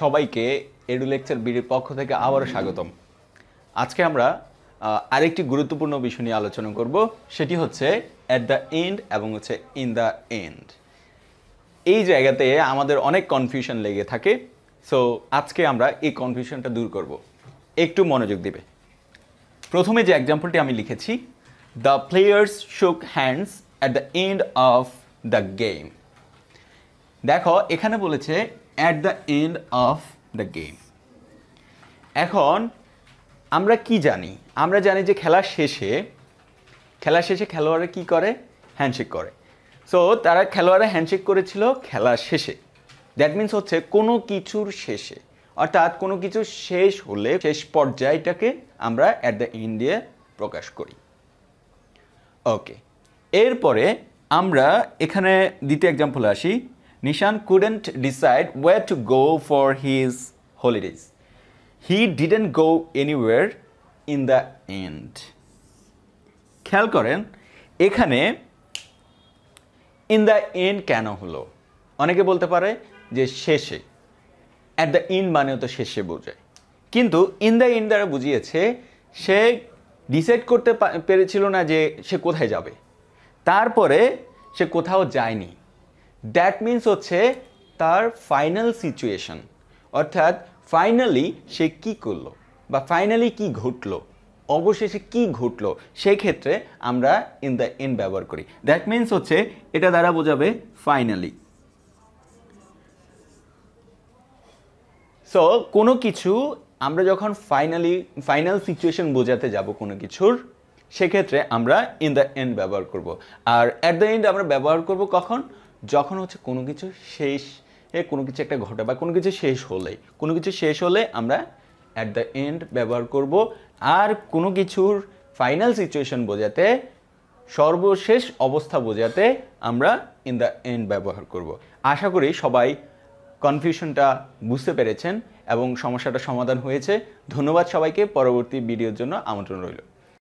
সবাইকে edu lecture বিডির পক্ষ থেকে আবারও স্বাগতম আজকে আমরা আরেকটি গুরুত্বপূর্ণ বিষয় নিয়ে আলোচনা করব সেটি হচ্ছে অ্যাট দ্য এন্ড এবং হচ্ছে ইন দ্য এন্ড এই জায়গাতে আমাদের অনেক কনফিউশন লেগে থাকে সো আজকে আমরা এই কনফিউশনটা দূর করব একটু মনোযোগ দিবে প্রথমে যে এক্সাম্পলটি আমি লিখেছি the players shook hands at the end of the game দেখো এখানে বলেছে at the end of the game এখন আমরা কি জানি আমরা জানি যে খেলার শেষে খেলা শেষে খেলোয়াড়ে কি করে হ্যান্ডশেক করে সো তারা খেলোয়াড়ে হ্যান্ডশেক করেছিল খেলার শেষে দ্যাট মিন্স হচ্ছে কোনো কিছুর শেষে অর্থাৎ কোনো কিছু শেষ হলে শেষ পর্যায়টাকে আমরা অ্যাট দ্য এন্ড দিয়ে প্রকাশ করি ওকে এরপরে আমরা এখানে দ্বিতীয় এক্সাম্পলে আসি Nishan couldn't decide where to go for his holidays. He didn't go anywhere in the end. খেয়াল করেন এখানে ইন দ্য এন্ড কেন হলো অনেকে বলতে পারে যে শেষে অ্যাট দ্য ইন মানেও তো শেষে বোঝায় কিন্তু ইন দ্য ইন দ্বারা বুঝিয়েছে সে ডিসাইড করতে পেরেছিল না যে সে কোথায় যাবে তারপরে সে কোথাও যায়নি দ্যাট মিন্স হচ্ছে তার ফাইনাল সিচুয়েশন অর্থাৎ ফাইনালি সে কি করলো বা ফাইনালি কি ঘটলো অবশেষে কি ঘটলো সেই ক্ষেত্রে আমরা ইন দ্য এন ব্যবহার করি দ্যাট মিন্স হচ্ছে এটা দ্বারা বোঝাবে ফাইনালি সো কোনো কিছু আমরা যখন ফাইনালি ফাইনাল সিচুয়েশন বোঝাতে যাব কোনো কিছুর সেক্ষেত্রে আমরা ইন দ্য এন্ড ব্যবহার করব আর অ্যাট দ্য এন্ড আমরা ব্যবহার করব কখন যখন হচ্ছে কোনো কিছু শেষ কোনো কিছু একটা ঘটে বা কোনো কিছু শেষ হলে কোনো কিছু শেষ হলে আমরা অ্যাট দ্য এন্ড ব্যবহার করব আর কোনো কিছুর ফাইনাল সিচুয়েশন বোঝাতে সর্বশেষ অবস্থা বোঝাতে আমরা ইন দ্য এন্ড ব্যবহার করব আশা করি সবাই কনফিউশনটা বুঝতে পেরেছেন এবং সমস্যাটা সমাধান হয়েছে ধন্যবাদ সবাইকে পরবর্তী ভিডিওর জন্য আমন্ত্রণ রইল